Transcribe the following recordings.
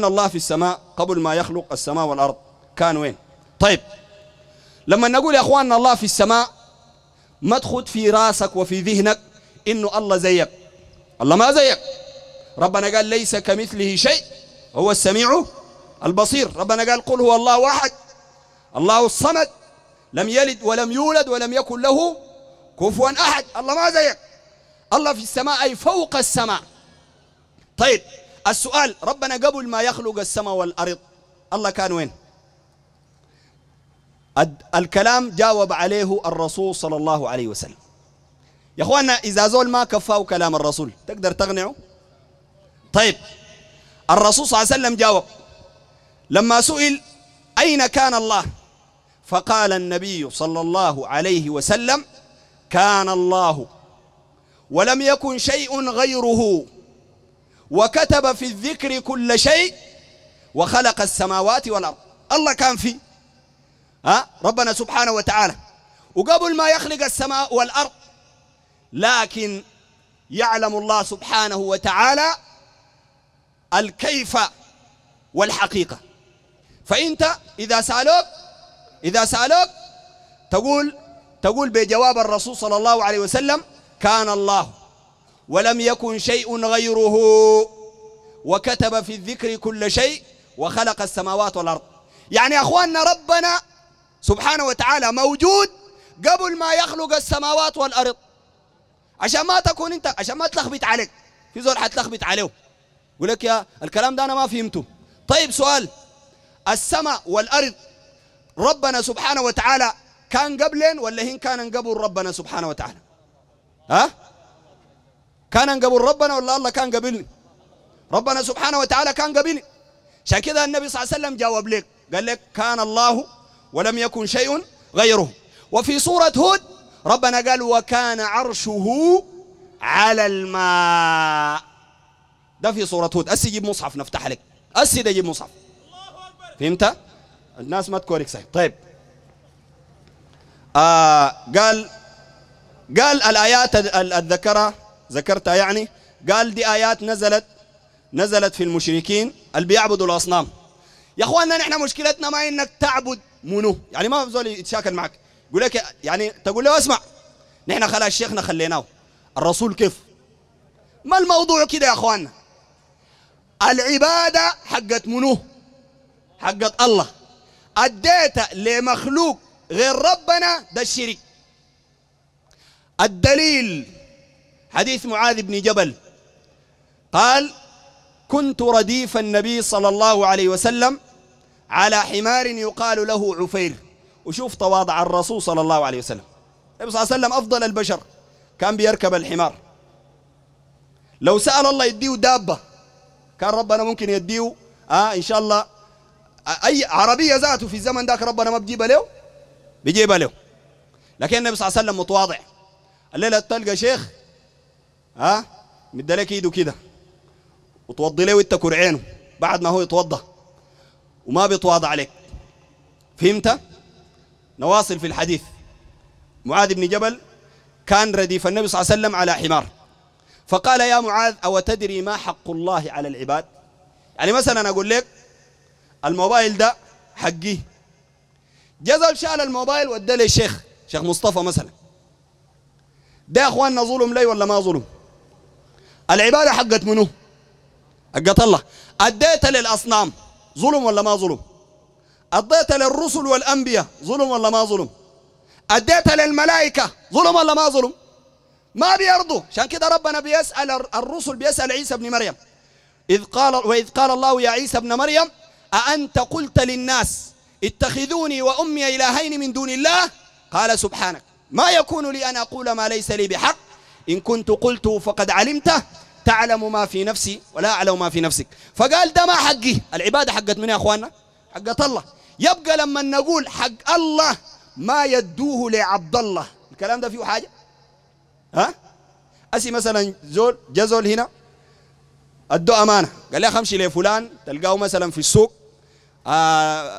إن الله في السماء قبل ما يخلق السماء والأرض كان وين طيب لما نقول يا أخواننا الله في السماء ما تخد في راسك وفي ذهنك إنه الله زيك الله ما زيك ربنا قال ليس كمثله شيء هو السميع البصير ربنا قال قل هو الله واحد الله الصمد لم يلد ولم يولد ولم يكن له كفوا أحد الله ما زيك الله في السماء أي فوق السماء طيب السؤال ربنا قبل ما يخلق السماء والأرض الله كان وين الكلام جاوب عليه الرسول صلى الله عليه وسلم يا اخوانا اذا زول ما كفاه كلام الرسول تقدر تقنعه طيب الرسول صلى الله عليه وسلم جاوب لما سئل اين كان الله فقال النبي صلى الله عليه وسلم كان الله ولم يكن شيء غيره وكتب في الذكر كل شيء وخلق السماوات والأرض الله كان في ها ربنا سبحانه وتعالى وقبل ما يخلق السماء والأرض لكن يعلم الله سبحانه وتعالى الكيف والحقيقة فأنت إذا سألوك إذا سألوك تقول تقول بجواب الرسول صلى الله عليه وسلم كان الله ولم يكن شيء غيره وكتب في الذكر كل شيء وخلق السماوات والأرض يعني يا أخواننا ربنا سبحانه وتعالى موجود قبل ما يخلق السماوات والأرض عشان ما تكون أنت عشان ما تلخبط عليك في زول حتلخبط عليه يقول لك يا الكلام ده أنا ما فهمته طيب سؤال السماء والأرض ربنا سبحانه وتعالى كان قبلين ولا هن كان قبل ربنا سبحانه وتعالى ها كان قبل ربنا ولا الله كان قبلني ربنا سبحانه وتعالى كان قبلني عشان كذا النبي صلى الله عليه وسلم جاوب لك قال لك كان الله ولم يكن شيء غيره وفي سورة هود ربنا قال وكان عرشه على الماء ده في سورة هود أسي جيب مصحف نفتح لك أسي ده جيب مصحف فهمت؟ الناس ما تكورك صحيح طيب آه قال قال الآيات الذكرة ذكرتها يعني قال دي آيات نزلت نزلت في المشركين اللي بيعبدوا الأصنام يا اخواننا نحن مشكلتنا ما انك تعبد منو يعني ما زول يتشاكل معك يقول لك يعني تقول له اسمع نحن خلاص شيخنا خليناه الرسول كيف ما الموضوع كده يا اخواننا العباده حقت منو حقت الله اديتها لمخلوق غير ربنا ده الشرك الدليل حديث معاذ بن جبل قال كنت رديف النبي صلى الله عليه وسلم على حمار يقال له عفير وشوف تواضع الرسول صلى الله عليه وسلم النبي صلى الله عليه وسلم أفضل البشر كان بيركب الحمار لو سأل الله يديه دابة كان ربنا ممكن يديه آه إن شاء الله أي عربية ذاته في الزمن ذاك ربنا ما بجيبها له بجيبها له لكن النبي صلى الله عليه وسلم متواضع الليلة تلقى شيخ ها لك ايده كده وتوضي له وانت كرعينه بعد ما هو يتوضى وما بيتواضع عليك فهمت نواصل في الحديث معاذ بن جبل كان رديف النبي صلى الله عليه وسلم على حمار فقال يا معاذ أو تدري ما حق الله على العباد يعني مثلا أقول لك الموبايل ده حقي جزل شال الموبايل وادى للشيخ شيخ مصطفى مثلا ده يا اخواننا ظلم لي ولا ما ظلم العبادة حقت منو حقت الله أديت للأصنام ظلم ولا ما ظلم أديت للرسل والأنبياء ظلم ولا ما ظلم أديت للملائكة ظلم ولا ما ظلم ما بيرضوا عشان كده ربنا بيسأل الرسل بيسأل عيسى بن مريم إذ قال وإذ قال الله يا عيسى ابن مريم أأنت قلت للناس اتخذوني وأمي إلهين من دون الله قال سبحانك ما يكون لي أن أقول ما ليس لي بحق إن كنت قلته فقد علمته تعلم ما في نفسي ولا أعلم ما في نفسك فقال ده ما حقي العبادة حقت من يا أخواننا حقت الله يبقى لما نقول حق الله ما يدوه لعبد الله الكلام ده فيه حاجة ها أسي مثلا زول جزول هنا ادو امانه قال لي خمشي لفلان تلقاه مثلا في السوق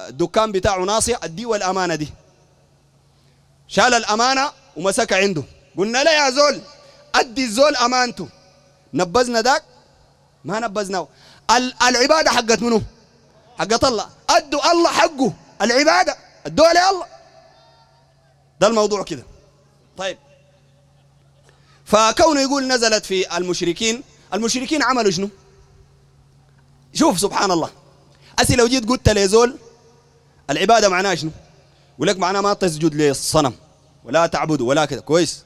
الدكان آه، بتاعه ناصي اديه الامانه دي شال الامانه ومسكها عنده قلنا له يا زول أدي الزول أمانته نبذنا ذاك ما نبذناه العبادة حقت منو؟ حقت الله أدوا الله حقه العبادة أدوها لله ده الموضوع كده طيب فكونه يقول نزلت في المشركين المشركين عملوا شنو شوف سبحان الله أسي لو جيت قلت لزول العبادة معناها شنو يقول لك معناها ما تسجد للصنم ولا تعبد ولا كذا كويس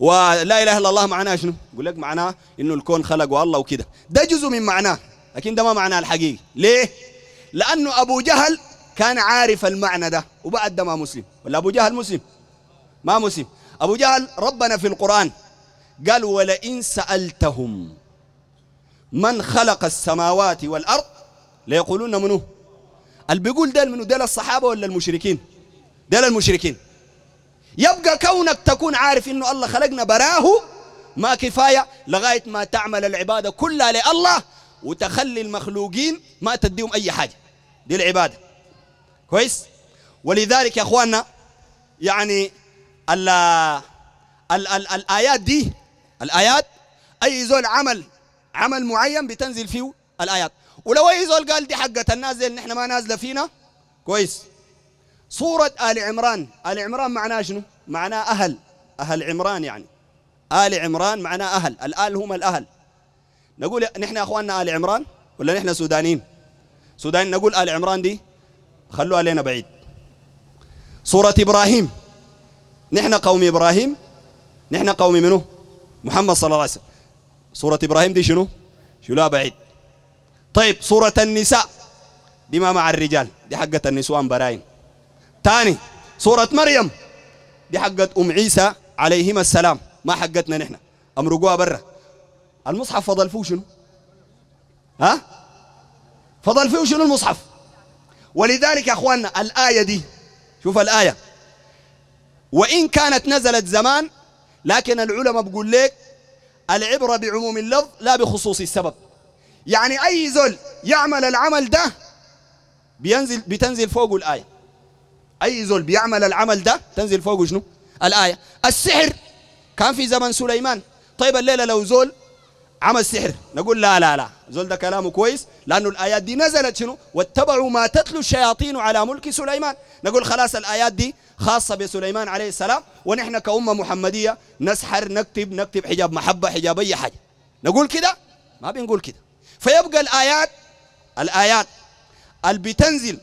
ولا اله الا الله معناه شنو؟ يقول لك معناه انه الكون خلقه الله وكده ده جزء من معناه لكن ده ما معناه الحقيقي ليه؟ لانه ابو جهل كان عارف المعنى ده وبعد ده ما مسلم ولا ابو جهل مسلم؟ ما مسلم ابو جهل ربنا في القران قال ولئن سالتهم من خلق السماوات والارض ليقولون منو؟ اللي بيقول ده منو ديل الصحابه ولا المشركين؟ ديل المشركين يبقى كونك تكون عارف انه الله خلقنا براه ما كفايه لغايه ما تعمل العباده كلها لله وتخلي المخلوقين ما تديهم اي حاجه دي العباده كويس ولذلك يا اخواننا يعني ال ال ال الايات دي الايات اي زول عمل عمل معين بتنزل فيه الايات ولو اي زول قال دي حقت الناس اللي نحن ما نازله فينا كويس صورة آل عمران آل عمران معناه شنو؟ معناه أهل أهل عمران يعني آل عمران معناه أهل الآل هم الأهل نقول نحن أخواننا آل عمران ولا نحن سودانيين سودانيين نقول آل عمران دي خلوها لنا بعيد صورة إبراهيم نحن قوم إبراهيم نحن قوم منه محمد صلى الله عليه وسلم صورة إبراهيم دي شنو شلوها بعيد طيب صورة النساء دي ما مع الرجال دي حقة النسوان براين تاني سورة مريم دي حقت أم عيسى عليهما السلام ما حقتنا نحن أمرقوها برا المصحف فضل فيه شنو؟ ها؟ فضل فيه شنو المصحف؟ ولذلك يا أخواننا الآية دي شوف الآية وإن كانت نزلت زمان لكن العلماء بقول لك العبرة بعموم اللفظ لا بخصوص السبب يعني أي زول يعمل العمل ده بينزل بتنزل فوق الآية أي زول بيعمل العمل ده تنزل فوقه شنو الآية السحر كان في زمن سليمان طيب الليلة لو زول عمل سحر نقول لا لا لا زول ده كلامه كويس لأنه الآيات دي نزلت شنو واتبعوا ما تتلو الشياطين على ملك سليمان نقول خلاص الآيات دي خاصة بسليمان عليه السلام ونحن كأمة محمدية نسحر نكتب نكتب حجاب محبة حجاب أي حاجة نقول كده ما بنقول كده فيبقى الآيات الآيات اللي بتنزل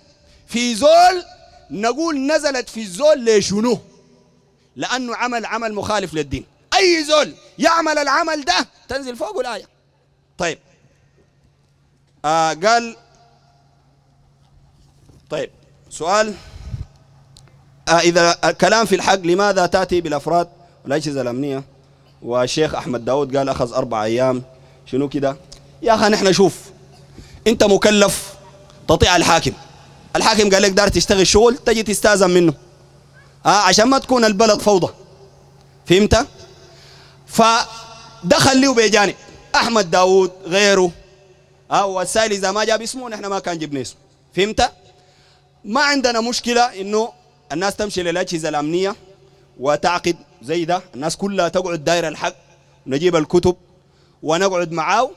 في زول نقول نزلت في الزول لشنو لأنه عمل عمل مخالف للدين أي زول يعمل العمل ده تنزل فوق الآية طيب آه قال طيب سؤال آه إذا الكلام في الحق لماذا تأتي بالأفراد والأجهزة الأمنية والشيخ أحمد داود قال أخذ أربع أيام شنو كده يا أخي نحن شوف أنت مكلف تطيع الحاكم الحاكم قال لك دار تشتغل شغل تجي تستاذن منه آه عشان ما تكون البلد فوضى فهمت فدخل لي بجانب احمد داوود غيره آه والسائل اذا ما جاب اسمه نحن ما كان جبنا اسمه فهمت ما عندنا مشكله انه الناس تمشي للاجهزه الامنيه وتعقد زي ده الناس كلها تقعد دايره الحق نجيب الكتب ونقعد معاه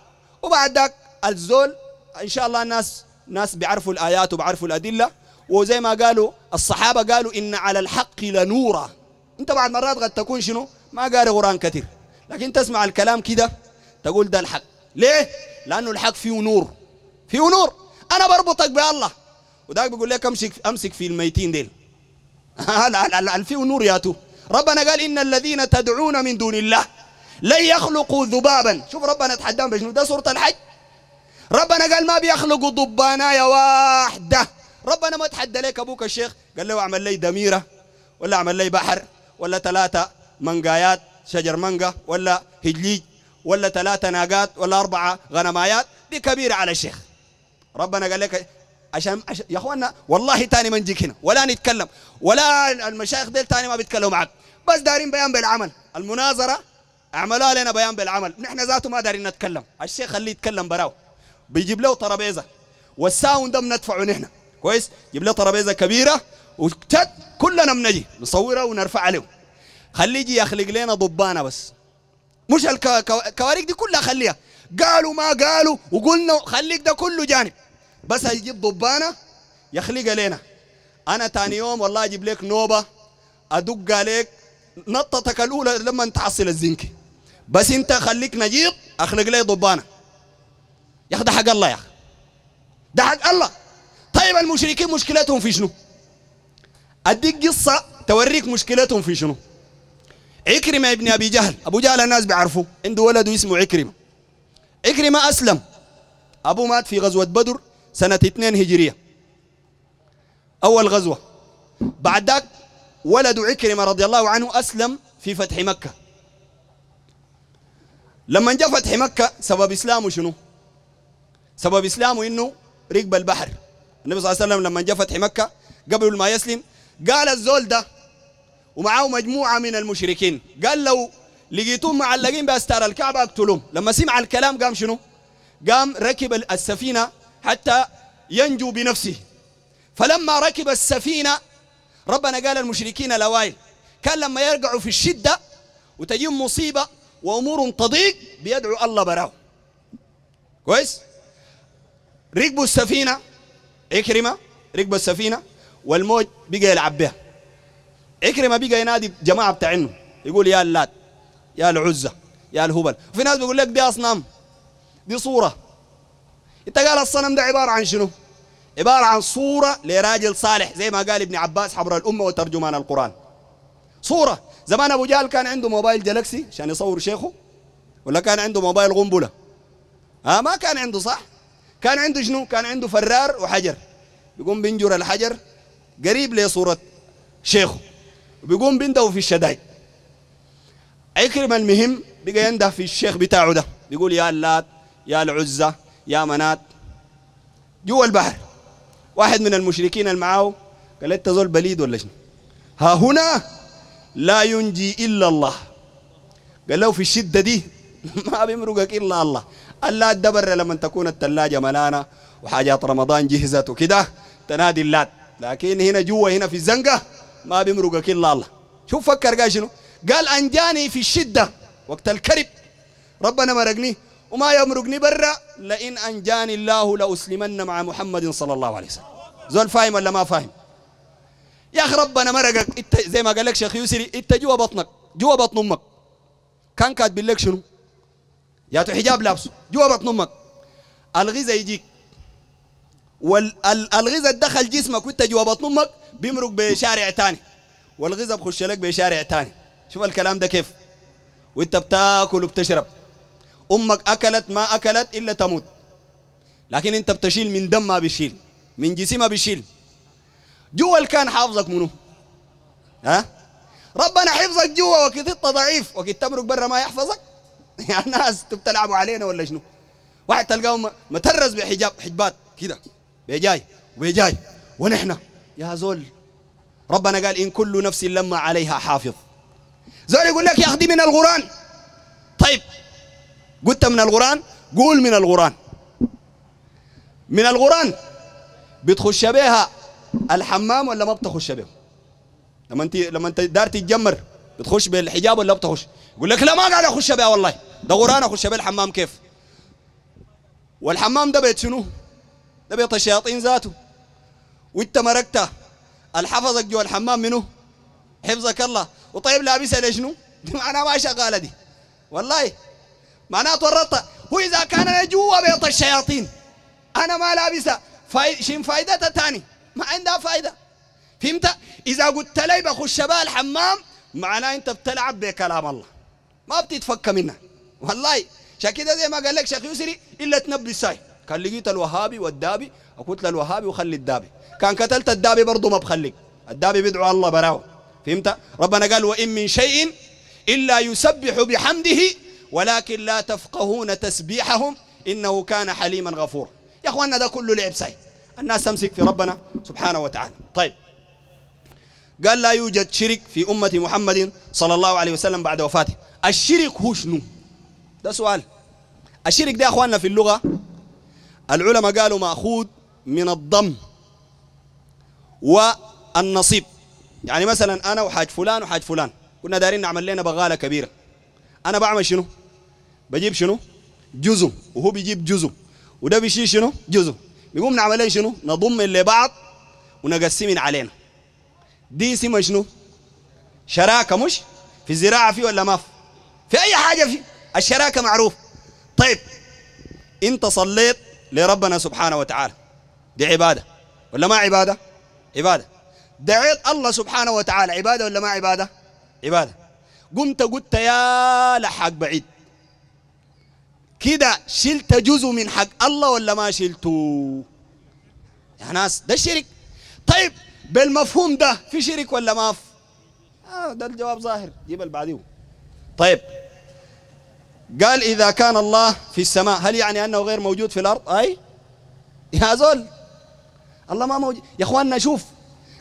وبعد ذاك الزول ان شاء الله الناس ناس بيعرفوا الآيات وبيعرفوا الأدلة وزي ما قالوا الصحابة قالوا إن على الحق لنورا أنت بعد مرات قد تكون شنو ما قاري قرآن كثير لكن تسمع الكلام كده تقول ده الحق ليه لأنه الحق فيه نور فيه نور أنا بربطك بالله وذاك بيقول لك أمسك أمسك في الميتين ديل فيه نور ياتو ربنا قال إن الذين تدعون من دون الله لن يخلقوا ذبابا شوف ربنا تحداهم بشنو ده سورة الحج ربنا قال ما بيخلقوا ضبانايه واحده ربنا ما تحدى لك ابوك الشيخ قال له اعمل لي دميره ولا اعمل لي بحر ولا ثلاثه منقايات شجر منقى ولا هجليج ولا ثلاثه ناقات ولا اربعه غنمايات دي كبيره على الشيخ ربنا قال لك عشان, عشان يا اخوانا والله تاني ما نجيك هنا ولا نتكلم ولا المشايخ ديل تاني ما بيتكلموا معك بس دارين بيان بالعمل المناظره اعملوها لنا بيان بالعمل نحن ذاته ما دارين نتكلم الشيخ خليه يتكلم براو بيجيب له ترابيزه والساوند ده بندفعه نحن كويس جيب له ترابيزه كبيره وتت كلنا بنجي نصورها ونرفعها عليه خليه يجي يخلق لنا ضبانه بس مش الكواريك دي كلها خليها قالوا ما قالوا وقلنا خليك ده كله جانب بس هيجيب ضبانه يخلقها لنا انا تاني يوم والله اجيب لك نوبه ادق عليك نطتك الاولى لما تحصل الزنكي بس انت خليك نجيط اخلق لي ضبانه يا اخي ده حق الله يا اخي ده حق الله طيب المشركين مشكلتهم في شنو؟ اديك قصه توريك مشكلتهم في شنو؟ عكرمه ابن ابي جهل، ابو جهل الناس بيعرفوه، عنده ولده اسمه عكرمه. عكرمه اسلم ابوه مات في غزوه بدر سنه 2 هجريه. اول غزوه بعد ذاك ولد عكرمه رضي الله عنه اسلم في فتح مكه. لما جاء فتح مكه سبب اسلامه شنو؟ سبب اسلامه انه ركب البحر النبي صلى الله عليه وسلم لما جاء فتح مكه قبل ما يسلم قال الزول ده ومعه مجموعه من المشركين قال لو لقيتهم معلقين باستار الكعبه اقتلوهم لما سمع الكلام قام شنو؟ قام ركب السفينه حتى ينجو بنفسه فلما ركب السفينه ربنا قال المشركين الاوائل كان لما يرجعوا في الشده وتجيهم مصيبه وامورهم تضيق بيدعوا الله براه كويس؟ ركبوا السفينة إكرمة ركبوا السفينة والموج بقى يلعب بها إكرمة بقى ينادي جماعة بتاعنه يقول يا اللات يا العزة يا الهبل وفي ناس بيقول لك دي أصنام دي صورة أنت قال الصنم ده عبارة عن شنو؟ عبارة عن صورة لراجل صالح زي ما قال ابن عباس حبر الأمة وترجمان القرآن صورة زمان أبو جهل كان عنده موبايل جالكسي عشان يصور شيخه ولا كان عنده موبايل قنبلة ها ما كان عنده صح؟ كان عنده شنو كان عنده فرار وحجر بيقوم بينجر الحجر قريب لصورة شيخه بيقوم بينده في الشدايد عكرمة المهم بقى ينده في الشيخ بتاعه ده بيقول يا اللات يا العزة يا منات جوا البحر واحد من المشركين اللي معاه قال انت زول بليد ولا شنو ها هنا لا ينجي الا الله قال له في الشده دي ما بيمرقك الا الله اللات الدبر لما تكون الثلاجة ملانة وحاجات رمضان جهزت وكده تنادي اللات لكن هنا جوا هنا في الزنقة ما بيمرقك إلا الله شوف فكر قال شنو قال أنجاني في الشدة وقت الكرب ربنا مرقني وما يمرقني برا لئن أنجاني الله لأسلمن مع محمد صلى الله عليه وسلم زول فاهم ولا ما فاهم يا اخي ربنا مرقك انت زي ما قال لك شيخ يسري انت جوا بطنك جوا بطن امك كان كاتب لك شنو تو حجاب لابسه جوا بطن امك الغذاء يجيك والغذاء دخل جسمك وانت جوا بطن امك بيمرق بشارع ثاني والغذاء بخش لك بشارع ثاني شوف الكلام ده كيف وانت بتاكل وبتشرب امك اكلت ما اكلت الا تموت لكن انت بتشيل من دم ما بيشيل من جسمها بيشيل جوا كان حافظك منو ها ربنا حفظك جوا وكنت انت ضعيف وكنت تمرق برا ما يحفظك يا ناس انتوا بتلعبوا علينا ولا شنو واحد تلقاه مترز بحجاب حجبات كده بيجاي وبيجاي ونحن يا زول ربنا قال ان كل نفس لما عليها حافظ زول يقول لك يا اخدي من القران طيب قلت من القران قول من القران من القران بتخش بها الحمام ولا ما بتخش بها لما انت لما انت دار تتجمر بتخش بالحجاب ولا بتخش يقول لك لا ما قاعد اخش بها والله دور انا اخش به الحمام كيف والحمام ده بيت شنو ده بيت الشياطين ذاته وانت مرقت الحفظك جوا الحمام منه حفظك الله وطيب لابسها ليش شنو دي معناها ما شغاله دي والله معناها تورطت هو اذا كان انا جوا بيت الشياطين انا ما لابسها فاي... شين فائدتها تاني ما عندها فائده فهمت اذا قلت لي بخش بها الحمام معناه انت بتلعب بكلام الله ما بتتفك منها والله عشان كده زي ما قال لك شيخ يسري الا تنبي الساي كان لقيت الوهابي والدابي وقلت الوهابي وخلي الدابي كان قتلت الدابي برضه ما بخليك الدابي بيدعو الله براو فهمت ربنا قال وان من شيء الا يسبح بحمده ولكن لا تفقهون تسبيحهم انه كان حليما غفورا يا اخواننا ده كله لعب ساي الناس تمسك في ربنا سبحانه وتعالى طيب قال لا يوجد شرك في أمة محمد صلى الله عليه وسلم بعد وفاته الشرك هو شنو ده سؤال الشرك ده يا اخواننا في اللغه العلماء قالوا ماخوذ من الضم والنصيب يعني مثلا انا وحاج فلان وحاج فلان كنا دارين نعمل لنا بغاله كبيره انا بعمل شنو بجيب شنو جزء وهو بيجيب جزء وده بيشيل شنو جزء بيقوم نعمل شنو نضم لبعض ونقسمين علينا دي اسمها شنو شراكه مش في الزراعه في ولا ما في في اي حاجه في الشراكة معروف طيب انت صليت لربنا سبحانه وتعالى دي عبادة ولا ما عبادة عبادة دعيت الله سبحانه وتعالى عبادة ولا ما عبادة عبادة قمت قلت يا لحق بعيد كده شلت جزء من حق الله ولا ما شلته يا ناس ده الشرك طيب بالمفهوم ده في شرك ولا ما في آه ده الجواب ظاهر جيب اللي طيب قال إذا كان الله في السماء هل يعني أنه غير موجود في الأرض أي يا زول الله ما موجود يا أخواننا شوف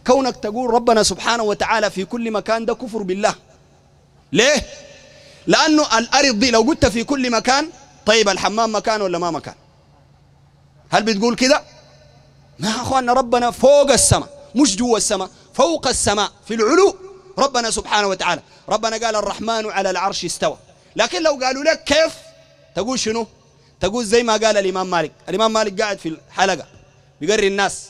كونك تقول ربنا سبحانه وتعالى في كل مكان ده كفر بالله ليه لأنه الأرض دي لو قلت في كل مكان طيب الحمام مكان ولا ما مكان هل بتقول كده ما أخواننا ربنا فوق السماء مش جوا السماء فوق السماء في العلو ربنا سبحانه وتعالى ربنا قال الرحمن على العرش استوى لكن لو قالوا لك كيف تقول شنو تقول زي ما قال الإمام مالك الإمام مالك قاعد في الحلقة بيقري الناس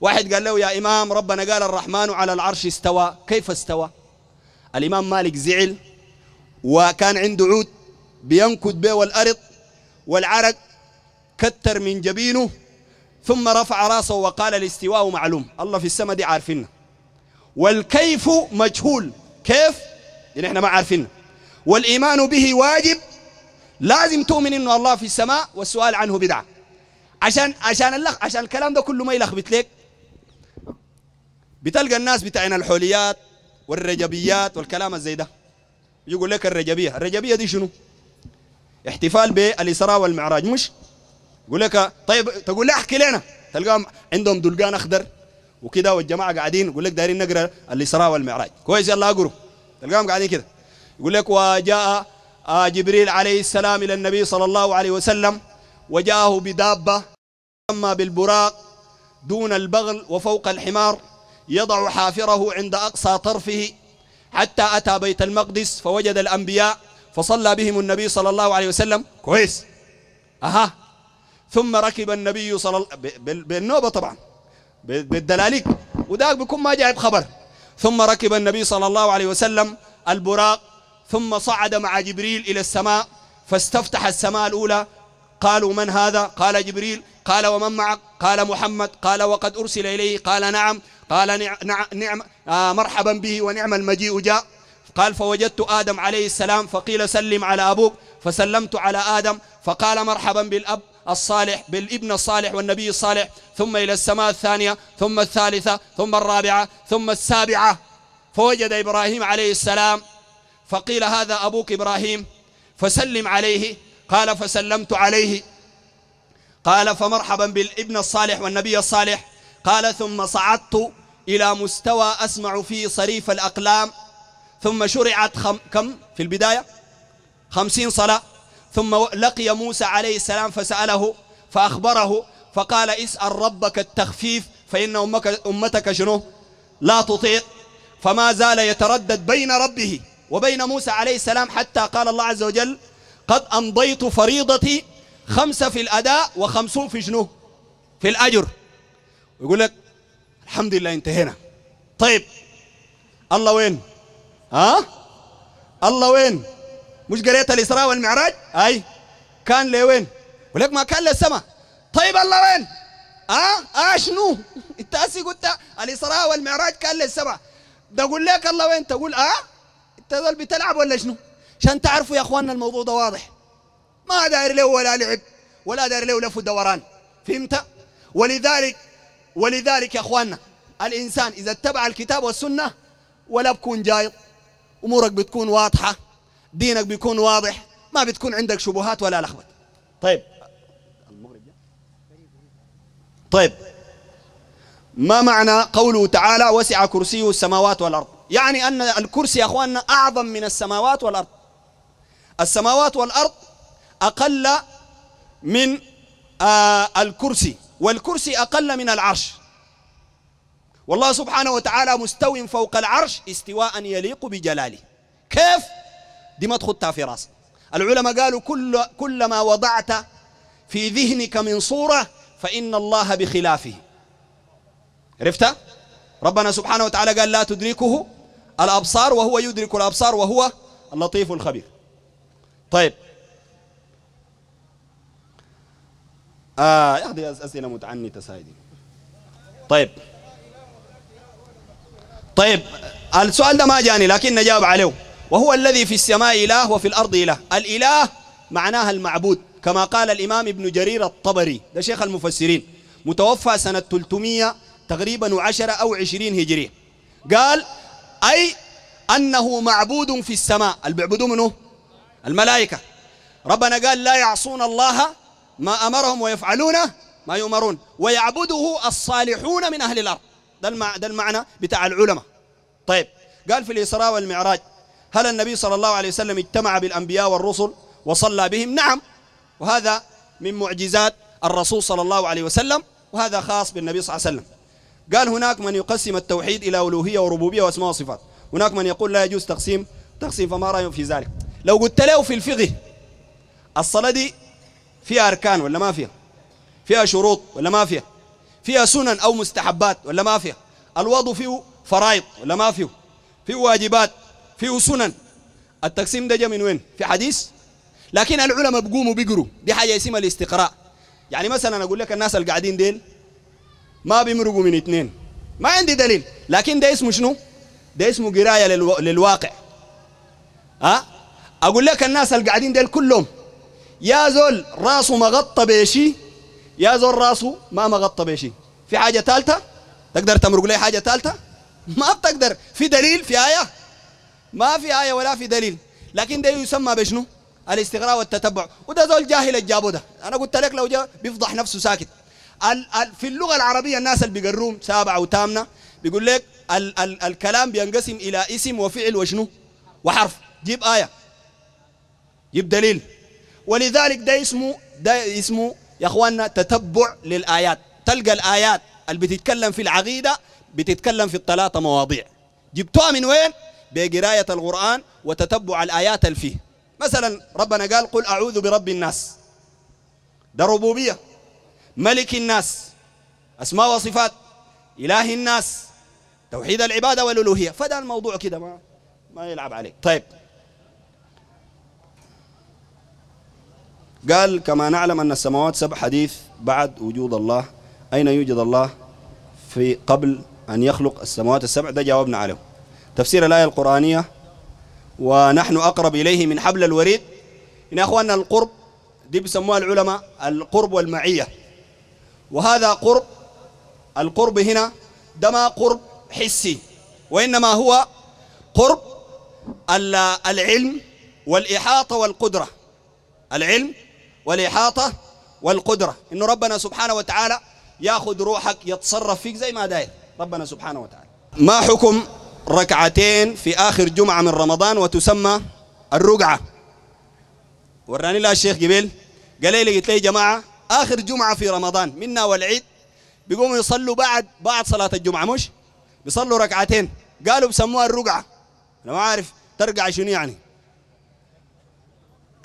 واحد قال له يا إمام ربنا قال الرحمن على العرش استوى كيف استوى الإمام مالك زعل وكان عنده عود بينكد به والأرض والعرق كتر من جبينه ثم رفع راسه وقال الاستواء معلوم الله في السماء دي عارفيننا والكيف مجهول كيف؟ يعني احنا ما عارفينه والإيمان به واجب لازم تؤمن إنه الله في السماء والسؤال عنه بدعة عشان عشان اللخ عشان الكلام ده كله ما يلخبط لك بتلقى الناس بتاعنا الحوليات والرجبيات والكلام الزي ده يقول لك الرجبية الرجبية دي شنو احتفال بالإسراء والمعراج مش يقول لك طيب تقول لي احكي لنا تلقاهم عندهم دلقان أخضر وكده والجماعة قاعدين يقول لك دايرين نقرأ الإسراء والمعراج كويس يلا أقروا تلقاهم قاعدين كده يقول لك وجاء آه، جبريل عليه السلام إلى النبي صلى الله عليه وسلم وجاءه بدابة أما بالبراق دون البغل وفوق الحمار يضع حافره عند أقصى طرفه حتى أتى بيت المقدس فوجد الأنبياء فصلى بهم النبي صلى الله عليه وسلم كويس أها ثم ركب النبي صلى الله بالنوبة طبعا بالدلاليك وذاك بيكون ما جايب خبر ثم ركب النبي صلى الله عليه وسلم البراق ثم صعد مع جبريل إلى السماء فاستفتح السماء الأولى قالوا من هذا قال جبريل قال ومن معك قال محمد قال وقد أرسل إليه قال نعم قال نعم, نعم آه مرحبا به ونعم المجيء جاء قال فوجدت آدم عليه السلام فقيل سلم على أبوك فسلمت على آدم فقال مرحبا بالأب الصالح بالابن الصالح والنبي الصالح ثم إلى السماء الثانية ثم الثالثة ثم الرابعة ثم السابعة فوجد إبراهيم عليه السلام فقيل هذا أبوك إبراهيم فسلم عليه قال فسلمت عليه قال فمرحبا بالابن الصالح والنبي الصالح قال ثم صعدت إلى مستوى أسمع فيه صريف الأقلام ثم شرعت خم كم في البداية خمسين صلاة ثم لقي موسى عليه السلام فسأله فأخبره فقال اسأل ربك التخفيف فإن أمك أمتك شنو لا تطيق فما زال يتردد بين ربه وبين موسى عليه السلام حتى قال الله عز وجل قد أمضيت فريضتي خمسة في الأداء وخمسون في شنو في الأجر يقول لك الحمد لله انتهينا طيب الله وين ها الله وين مش قريت الإسراء والمعراج أي كان لي وين ولك ما كان للسماء طيب الله وين ها أه؟ شنو انت قلت الإسراء والمعراج كان للسماء ده اقول لك الله وين تقول اه تقول بتلعب ولا شنو عشان تعرفوا يا اخواننا الموضوع ده واضح ما داير له ولا لعب ولا داير له لف ودوران فهمت ولذلك ولذلك يا اخواننا الانسان اذا اتبع الكتاب والسنه ولا بكون جايض امورك بتكون واضحه دينك بيكون واضح ما بتكون عندك شبهات ولا لخبط طيب طيب ما معنى قوله تعالى وسع كرسيه السماوات والارض يعني أن الكرسي يا أخواننا أعظم من السماوات والأرض السماوات والأرض أقل من آه الكرسي والكرسي أقل من العرش والله سبحانه وتعالى مستو فوق العرش استواء يليق بجلاله كيف؟ دي ما تخطها في راسك العلماء قالوا كل كلما وضعت في ذهنك من صورة فإن الله بخلافه عرفت؟ ربنا سبحانه وتعالى قال لا تدركه الأبصار وهو يدرك الأبصار وهو اللطيف الخبير طيب آه هذه أسئلة متعنتة سايدي طيب طيب السؤال ده ما جاني لكن نجاوب عليه وهو الذي في السماء إله وفي الأرض إله الإله معناها المعبود كما قال الإمام ابن جرير الطبري ده شيخ المفسرين متوفى سنة 300 تقريبا 10 أو 20 هجرية قال أي أنه معبود في السماء اللي منه الملائكة ربنا قال لا يعصون الله ما أمرهم ويفعلون ما يؤمرون ويعبده الصالحون من أهل الأرض ده, المع... ده المعنى بتاع العلماء طيب قال في الإسراء والمعراج هل النبي صلى الله عليه وسلم اجتمع بالأنبياء والرسل وصلى بهم نعم وهذا من معجزات الرسول صلى الله عليه وسلم وهذا خاص بالنبي صلى الله عليه وسلم قال هناك من يقسم التوحيد إلى ألوهية وربوبية وأسماء وصفات هناك من يقول لا يجوز تقسيم تقسيم فما رايهم في ذلك لو قلت له في الفقه الصلاة دي فيها أركان ولا ما فيها فيها شروط ولا ما فيها فيها سنن أو مستحبات ولا ما فيها الوضوء فيه فرائض ولا ما فيه فيه واجبات فيه سنن التقسيم ده جاء من وين في حديث لكن العلماء بقوموا بيقروا دي حاجة اسمها الاستقراء يعني مثلا أقول لك الناس القاعدين ديل ما بيمرقوا من اثنين ما عندي دليل لكن ده اسمه شنو ده اسمه قرايه للو... للواقع ها اقول لك الناس اللي قاعدين ديل كلهم يا زول راسه مغطى بشيء يا زول راسه ما مغطى بشيء في حاجه ثالثه تقدر تمرق لي حاجه ثالثه ما بتقدر في دليل في ايه ما في ايه ولا في دليل لكن ده يسمى بشنو الاستقراء والتتبع وده زول جاهل جابه ده انا قلت لك لو جاء بيفضح نفسه ساكت في اللغة العربية الناس اللي بيقروم سابعة وثامنة بيقول لك ال ال الكلام بينقسم إلى اسم وفعل وشنو وحرف جيب آية جيب دليل ولذلك ده اسمه ده اسمه يا اخواننا تتبع للآيات تلقى الآيات اللي بتتكلم في العقيدة بتتكلم في الثلاثة مواضيع جبتوها من وين؟ بقراية القرآن وتتبع الآيات اللي فيه مثلا ربنا قال قل أعوذ برب الناس ده ربوبية ملك الناس أسماء وصفات إله الناس توحيد العبادة والألوهية فده الموضوع كده ما ما يلعب عليك طيب قال كما نعلم أن السماوات سبع حديث بعد وجود الله أين يوجد الله في قبل أن يخلق السماوات السبع ده جاوبنا عليه تفسير الآية القرآنية ونحن أقرب إليه من حبل الوريد إن أخواننا القرب دي بيسموها العلماء القرب والمعية وهذا قرب القرب هنا ده ما قرب حسي وإنما هو قرب العلم والإحاطة والقدرة العلم والإحاطة والقدرة إنه ربنا سبحانه وتعالى ياخذ روحك يتصرف فيك زي ما داير ربنا سبحانه وتعالى ما حكم ركعتين في آخر جمعة من رمضان وتسمى الرقعة وراني لها الشيخ جبيل قال لي قلت لي يا جماعة آخر جمعة في رمضان منا والعيد بيقوموا يصلوا بعد بعد صلاة الجمعة مش بيصلوا ركعتين قالوا بسموها الرقعة أنا ما عارف ترقع شنو يعني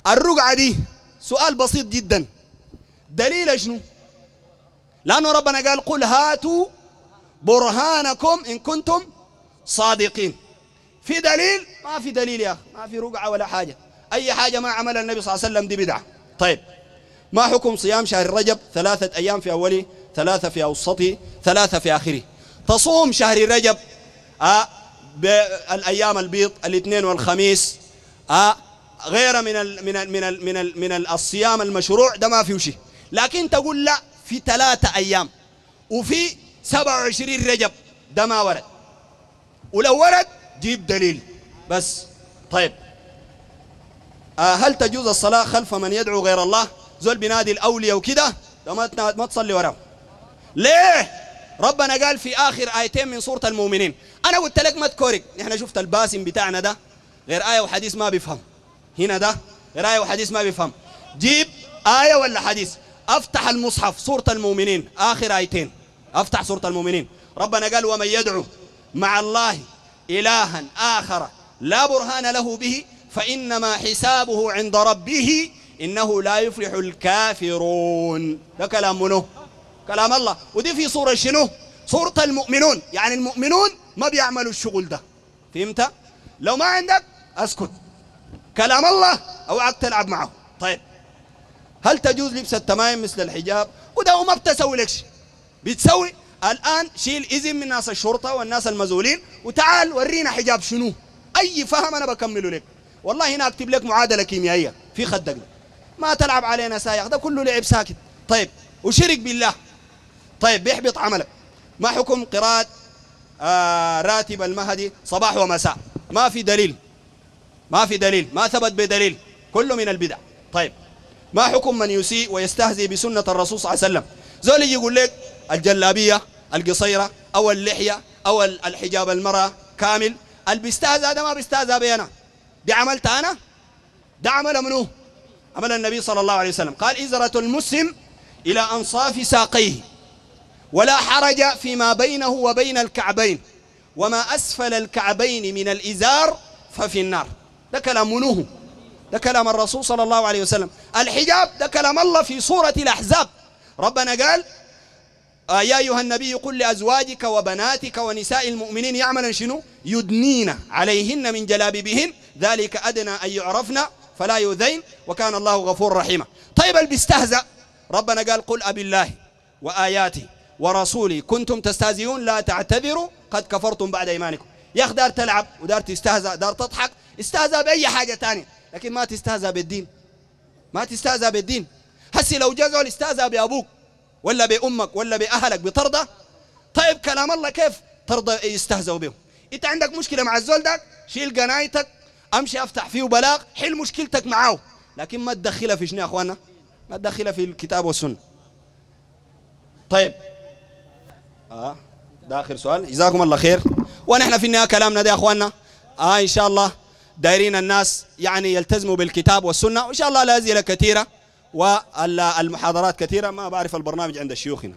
الرقعة دي سؤال بسيط جدا دليل شنو لأنه ربنا قال قل هاتوا برهانكم إن كنتم صادقين في دليل ما في دليل يا أخي ما في رقعة ولا حاجة أي حاجة ما عملها النبي صلى الله عليه وسلم دي بدعة طيب ما حكم صيام شهر رجب ثلاثة أيام في أوله ثلاثة في أوسطه ثلاثة في آخره تصوم شهر رجب آه بالأيام البيض الاثنين والخميس آه غير من الـ من الـ من الـ من الـ من الصيام المشروع ده ما فيه شيء لكن تقول لا في ثلاثة أيام وفي 27 رجب ده ما ورد ولو ورد جيب دليل بس طيب آه هل تجوز الصلاة خلف من يدعو غير الله زول بينادي الاولياء وكده ده ما ما تصلي وراه ليه ربنا قال في اخر ايتين من سوره المؤمنين انا قلت لك ما تكورك نحن شفت الباسم بتاعنا ده غير ايه وحديث ما بيفهم هنا ده غير ايه وحديث ما بيفهم جيب ايه ولا حديث افتح المصحف سوره المؤمنين اخر ايتين افتح سوره المؤمنين ربنا قال ومن يدعو مع الله الها اخر لا برهان له به فانما حسابه عند ربه إنه لا يفلح الكافرون ده كلام منه كلام الله ودي في صورة شنو صورة المؤمنون يعني المؤمنون ما بيعملوا الشغل ده فهمت لو ما عندك أسكت كلام الله أوعك تلعب معه طيب هل تجوز لبس التمايم مثل الحجاب وده هو ما بتسوي لك شيء بتسوي الآن شيل إذن من ناس الشرطة والناس المزولين وتعال ورينا حجاب شنو أي فهم أنا بكمله لك والله هنا أكتب لك معادلة كيميائية في خدك ده ما تلعب علينا سايق ده كله لعب ساكت طيب وشرك بالله طيب بيحبط عملك ما حكم قراءة آه راتب المهدي صباح ومساء ما في دليل ما في دليل ما ثبت بدليل كله من البدع طيب ما حكم من يسيء ويستهزئ بسنة الرسول صلى الله عليه وسلم زول يجي يقول لك الجلابية القصيرة أو اللحية أو الحجاب المرأة كامل اللي هذا ده ما بيستهزئ بي أنا بعملت أنا ده عمل منو عمل النبي صلى الله عليه وسلم قال إزرة المسلم إلى أنصاف ساقيه ولا حرج فيما بينه وبين الكعبين وما أسفل الكعبين من الإزار ففي النار ده كلام منه ده كلام الرسول صلى الله عليه وسلم الحجاب ده كلام الله في سورة الأحزاب ربنا قال آه يا أيها النبي قل لأزواجك وبناتك ونساء المؤمنين يعملن شنو يدنين عليهن من جلابيبهن ذلك أدنى أن يعرفن فلا يؤذين وكان الله غفور رحيما طيب اللي بيستهزأ ربنا قال قل أبي الله وآياته ورسوله كنتم تستهزئون لا تعتذروا قد كفرتم بعد إيمانكم يا أخي دار تلعب ودار تستهزأ دار تضحك استهزأ بأي حاجة تانية لكن ما تستهزأ بالدين ما تستهزأ بالدين هسي لو جزعوا الاستهزأ بأبوك ولا بأمك ولا بأهلك بترضى طيب كلام الله كيف ترضى يستهزأوا بهم انت عندك مشكلة مع الزول ده شيل قنايتك امشي افتح فيه بلاغ حل مشكلتك معاه لكن ما تدخلها في شنو يا اخوانا ما تدخلها في الكتاب والسنه طيب اه ده اخر سؤال جزاكم الله خير ونحن في النهايه كلامنا ده يا اخوانا اه ان شاء الله دايرين الناس يعني يلتزموا بالكتاب والسنه وان شاء الله الاسئله كثيره والمحاضرات كثيره ما بعرف البرنامج عند شيوخنا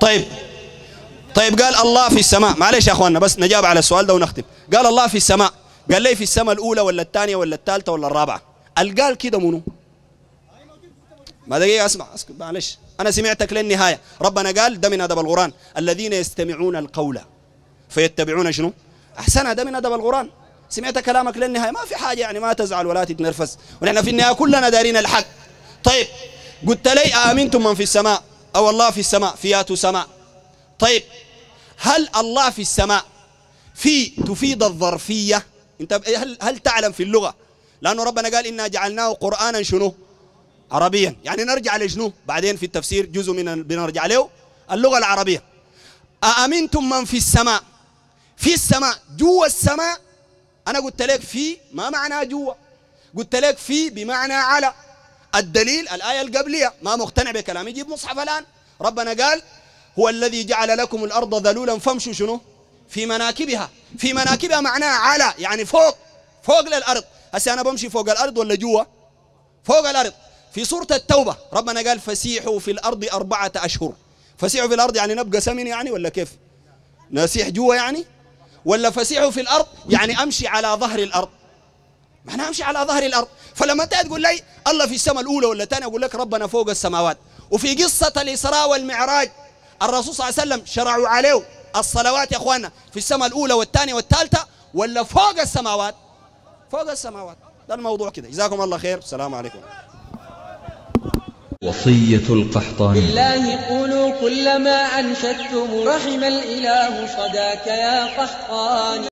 طيب طيب قال الله في السماء معلش يا اخواننا بس نجاوب على السؤال ده ونختم قال الله في السماء قال لي في السماء الاولى ولا الثانيه ولا الثالثه ولا الرابعه قال قال كده منو ما دقيقه اسمع اسكت معلش انا سمعتك للنهايه ربنا قال ده من ادب القران الذين يستمعون القول فيتبعون شنو احسن ده من ادب القران سمعت كلامك للنهايه ما في حاجه يعني ما تزعل ولا تتنرفز ونحن في النهايه كلنا دارين الحق طيب قلت لي امنتم من في السماء أو الله في السماء فيات سماء طيب هل الله في السماء في تفيد الظرفية انت هل, هل تعلم في اللغة لأنه ربنا قال إنا جعلناه قرآنا شنو عربيا يعني نرجع لجنو بعدين في التفسير جزء من بنرجع له اللغة العربية أأمنتم من في السماء في السماء جوا السماء أنا قلت لك في ما معنى جوا قلت لك في بمعنى على الدليل الآية القبلية ما مقتنع بكلام يجيب مصحف الآن ربنا قال هو الذي جعل لكم الأرض ذلولا فامشوا شنو في مناكبها في مناكبها معناها على يعني فوق فوق للأرض هسه أنا بمشي فوق الأرض ولا جوا فوق الأرض في سورة التوبة ربنا قال فسيحوا في الأرض أربعة أشهر فسيحوا في الأرض يعني نبقى سمن يعني ولا كيف نسيح جوا يعني ولا فسيحوا في الأرض يعني أمشي على ظهر الأرض ما انا امشي على ظهر الارض فلما انت تقول لي الله في السماء الاولى ولا الثانيه اقول لك ربنا فوق السماوات وفي قصه الاسراء والمعراج الرسول صلى الله عليه وسلم شرعوا عليه الصلوات يا اخوانا في السماء الاولى والثانيه والثالثه ولا فوق السماوات فوق السماوات ده الموضوع كده جزاكم الله خير السلام عليكم وصية القحطان بالله قولوا كلما أنشدتم رحم الإله صداك يا قحطان